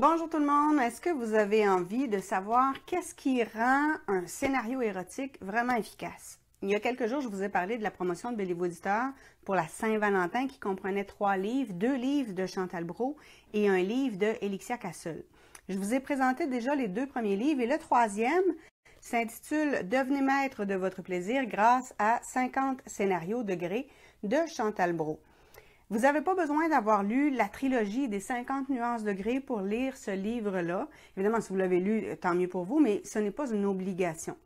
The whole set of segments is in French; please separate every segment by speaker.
Speaker 1: Bonjour tout le monde. Est-ce que vous avez envie de savoir qu'est-ce qui rend un scénario érotique vraiment efficace? Il y a quelques jours, je vous ai parlé de la promotion de Béliveau Auditeur pour la Saint-Valentin qui comprenait trois livres, deux livres de Chantal Brault et un livre de Elixia Cassel. Je vous ai présenté déjà les deux premiers livres et le troisième s'intitule Devenez maître de votre plaisir grâce à 50 scénarios de gré de Chantal Brault. Vous n'avez pas besoin d'avoir lu la trilogie des 50 nuances de gris pour lire ce livre-là. Évidemment, si vous l'avez lu, euh, tant mieux pour vous, mais ce n'est pas une obligation.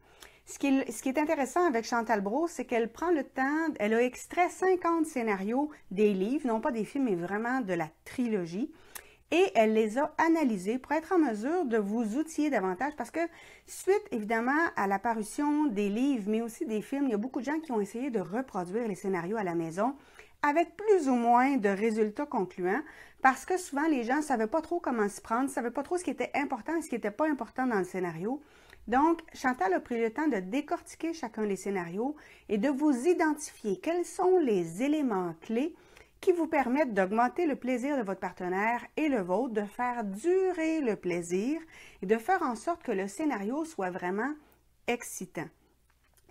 Speaker 1: Ce qui, est, ce qui, est, intéressant avec Chantal Brault, c'est qu'elle prend le temps, elle a extrait 50 scénarios des livres, non pas des films, mais vraiment de la trilogie et elle les a analysées pour être en mesure de vous outiller davantage parce que suite évidemment à l'apparition des livres mais aussi des films, il y a beaucoup de gens qui ont essayé de reproduire les scénarios à la maison avec plus ou moins de résultats concluants parce que souvent les gens ne savaient pas trop comment s'y prendre, ne savaient pas trop ce qui était important et ce qui n'était pas important dans le scénario. Donc, Chantal a pris le temps de décortiquer chacun des scénarios et de vous identifier quels sont les éléments clés qui vous permettent d'augmenter le plaisir de votre partenaire et le vôtre, de faire durer le plaisir et de faire en sorte que le scénario soit vraiment excitant.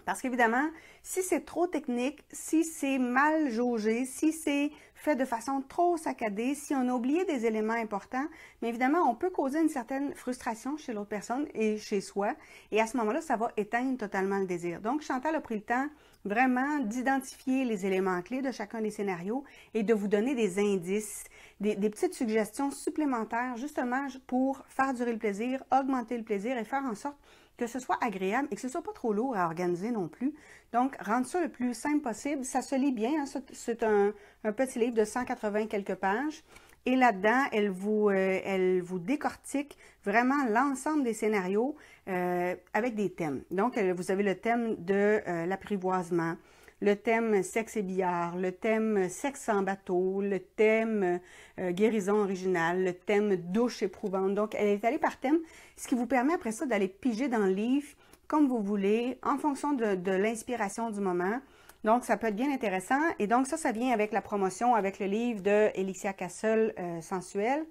Speaker 1: Parce qu'évidemment, si c'est trop technique, si c'est mal jaugé, si c'est fait de façon trop saccadée, si on a oublié des éléments importants, mais évidemment, on peut causer une certaine frustration chez l'autre personne et chez soi. Et à ce moment-là, ça va éteindre totalement le désir. Donc, Chantal a pris le temps vraiment d'identifier les éléments clés de chacun des scénarios et de vous donner des indices, des, des, petites suggestions supplémentaires justement pour faire durer le plaisir, augmenter le plaisir et faire en sorte que ce soit agréable et que ce soit pas trop lourd à organiser non plus. Donc, rendre ça le plus simple possible. Ça se lit bien. Hein. C'est un, petit livre de 180 quelques pages. Et là-dedans, elle vous, euh, elle vous décortique vraiment l'ensemble des scénarios euh, avec des thèmes. Donc, euh, vous avez le thème de l'apprivoisement, le thème sexe et billard, le thème sexe en bateau, le thème euh, guérison originale, le thème douche éprouvante. Donc, elle est allée par thème, ce qui vous permet après ça d'aller piger dans le livre comme vous voulez, en fonction de, l'inspiration du moment. Donc, ça peut être bien intéressant. Et donc, ça, ça vient avec la promotion, avec le livre de Elixia Castle euh, Sensuel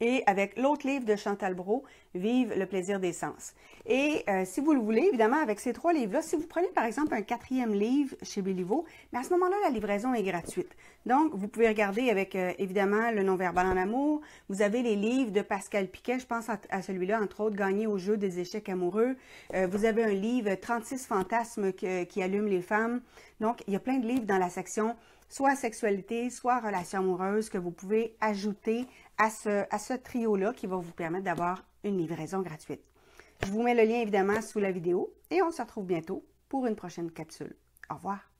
Speaker 1: et avec l'autre livre de Chantal Brault, Vive le plaisir des sens. Et euh, si vous le voulez, évidemment, avec ces trois livres-là, si vous prenez par exemple un quatrième livre chez Béliveau, mais à ce moment-là, la livraison est gratuite. Donc, vous pouvez regarder avec, euh, évidemment, le non-verbal en amour. Vous avez les livres de Pascal Piquet, je pense à, celui-là, entre autres, Gagner au jeu des échecs amoureux. Euh, vous avez un livre, 36 fantasmes qui allument les femmes. Donc, il y a plein de livres dans la section soit sexualité, soit relation amoureuse que vous pouvez ajouter à ce, trio-là qui va vous permettre d'avoir une livraison gratuite. Je vous mets le lien évidemment sous la vidéo et on se retrouve bientôt pour une prochaine capsule. Au revoir.